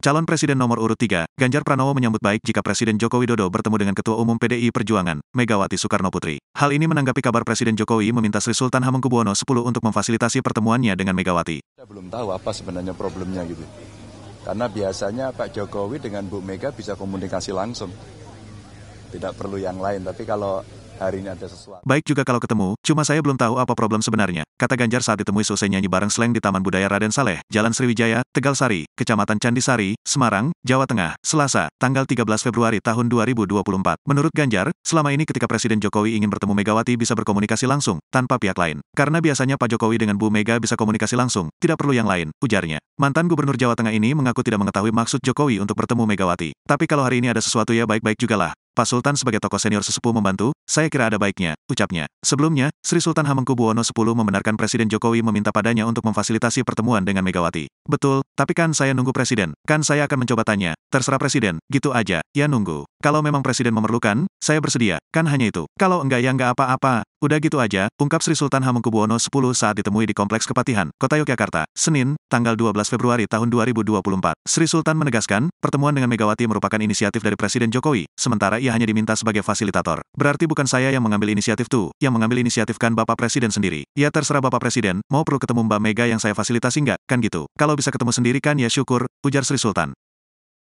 Calon Presiden nomor urut 3, Ganjar Pranowo menyambut baik jika Presiden Joko Widodo bertemu dengan Ketua Umum PDI Perjuangan, Megawati Soekarno Putri. Hal ini menanggapi kabar Presiden Jokowi meminta Sri Sultan Hamengkubuwono X untuk memfasilitasi pertemuannya dengan Megawati. Kita belum tahu apa sebenarnya problemnya gitu. Karena biasanya Pak Jokowi dengan Bu Mega bisa komunikasi langsung. Tidak perlu yang lain, tapi kalau hari ini ada sesuatu. Baik juga kalau ketemu, cuma saya belum tahu apa problem sebenarnya, kata Ganjar saat ditemui selesai nyanyi bareng Sleng di Taman Budaya Raden Saleh, Jalan Sriwijaya, Tegal Sari, Kecamatan Candisari, Semarang, Jawa Tengah, Selasa, tanggal 13 Februari tahun 2024. Menurut Ganjar, selama ini ketika Presiden Jokowi ingin bertemu Megawati bisa berkomunikasi langsung, tanpa pihak lain. Karena biasanya Pak Jokowi dengan Bu Mega bisa komunikasi langsung, tidak perlu yang lain, ujarnya. Mantan Gubernur Jawa Tengah ini mengaku tidak mengetahui maksud Jokowi untuk bertemu Megawati. Tapi kalau hari ini ada sesuatu ya baik-baik juga lah, Pak Sultan sebagai tokoh senior sesepuh membantu, saya kira ada baiknya, ucapnya. Sebelumnya, Sri Sultan Hamengkubuwono X membenarkan Presiden Jokowi meminta padanya untuk memfasilitasi pertemuan dengan Megawati. Betul, tapi kan saya nunggu Presiden, kan saya akan mencoba tanya, terserah Presiden, gitu aja, ya nunggu. Kalau memang presiden memerlukan, saya bersedia, kan hanya itu. Kalau enggak ya enggak apa-apa. Udah gitu aja, ungkap Sri Sultan Hamengkubuwono X saat ditemui di Kompleks Kepatihan, Kota Yogyakarta, Senin, tanggal 12 Februari tahun 2024. Sri Sultan menegaskan, pertemuan dengan Megawati merupakan inisiatif dari Presiden Jokowi, sementara ia hanya diminta sebagai fasilitator. Berarti bukan saya yang mengambil inisiatif tuh, yang mengambil inisiatif kan Bapak Presiden sendiri. Ya terserah Bapak Presiden, mau perlu ketemu Mbak Mega yang saya fasilitasi enggak, kan gitu. Kalau bisa ketemu sendiri kan ya syukur, ujar Sri Sultan.